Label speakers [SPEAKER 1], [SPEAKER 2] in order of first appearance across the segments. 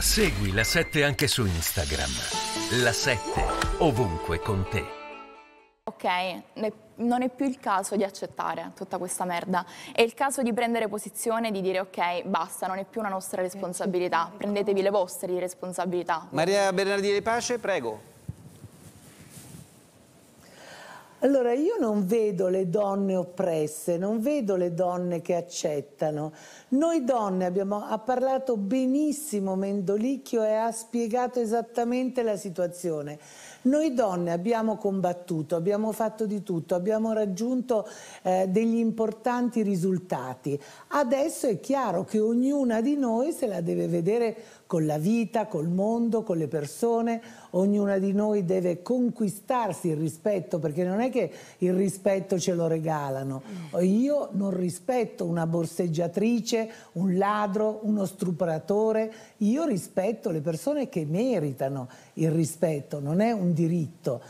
[SPEAKER 1] Segui la 7 anche su Instagram. La 7 ovunque con te.
[SPEAKER 2] Ok, ne, non è più il caso di accettare tutta questa merda. È il caso di prendere posizione, e di dire ok, basta, non è più una nostra responsabilità. Prendetevi le vostre responsabilità.
[SPEAKER 1] Maria Bernardini Pace, prego.
[SPEAKER 2] Allora io non vedo le donne oppresse, non vedo le donne che accettano. Noi donne abbiamo, ha parlato benissimo Mendolicchio e ha spiegato esattamente la situazione. Noi donne abbiamo combattuto, abbiamo fatto di tutto, abbiamo raggiunto eh, degli importanti risultati. Adesso è chiaro che ognuna di noi se la deve vedere con la vita, col mondo, con le persone, ognuna di noi deve conquistarsi il rispetto perché non è è che il rispetto ce lo regalano. Io non rispetto una borseggiatrice, un ladro, uno stupratore, io rispetto le persone che meritano il rispetto, non è un diritto.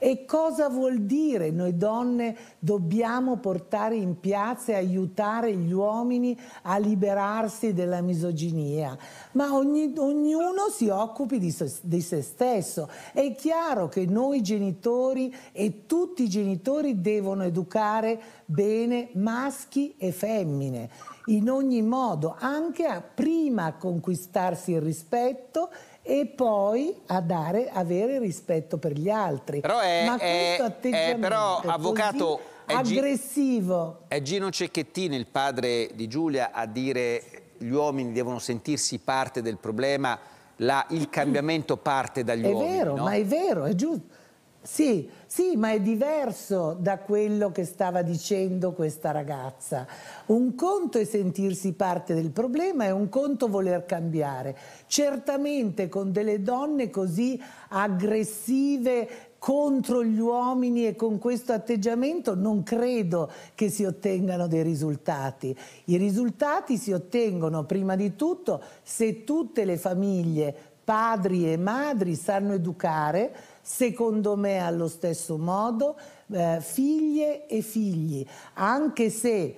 [SPEAKER 2] E cosa vuol dire? Noi donne dobbiamo portare in piazza e aiutare gli uomini a liberarsi della misoginia, ma ogni, ognuno si occupi di, di se stesso. È chiaro che noi genitori e tutti i genitori devono educare bene maschi e femmine, in ogni modo, anche a prima a conquistarsi il rispetto e poi a dare, avere rispetto per gli altri. Però è, Ma è però avvocato è aggressivo.
[SPEAKER 1] È Gino Cecchettini, il padre di Giulia, a dire gli uomini devono sentirsi parte del problema, la, il cambiamento parte dagli è uomini. È vero, no? ma è
[SPEAKER 2] vero, è giusto. Sì, sì, ma è diverso da quello che stava dicendo questa ragazza. Un conto è sentirsi parte del problema e un conto voler cambiare. Certamente con delle donne così aggressive contro gli uomini e con questo atteggiamento non credo che si ottengano dei risultati. I risultati si ottengono prima di tutto se tutte le famiglie padri e madri sanno educare, secondo me allo stesso modo, eh, figlie e figli, anche se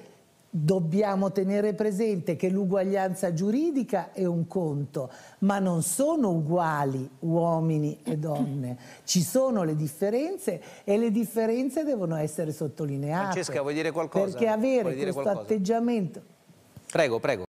[SPEAKER 2] dobbiamo tenere presente che l'uguaglianza giuridica è un conto, ma non sono uguali uomini e donne, ci sono le differenze e le differenze devono essere sottolineate. Francesca, vuoi dire qualcosa? Perché avere questo qualcosa? atteggiamento...
[SPEAKER 1] Prego, prego.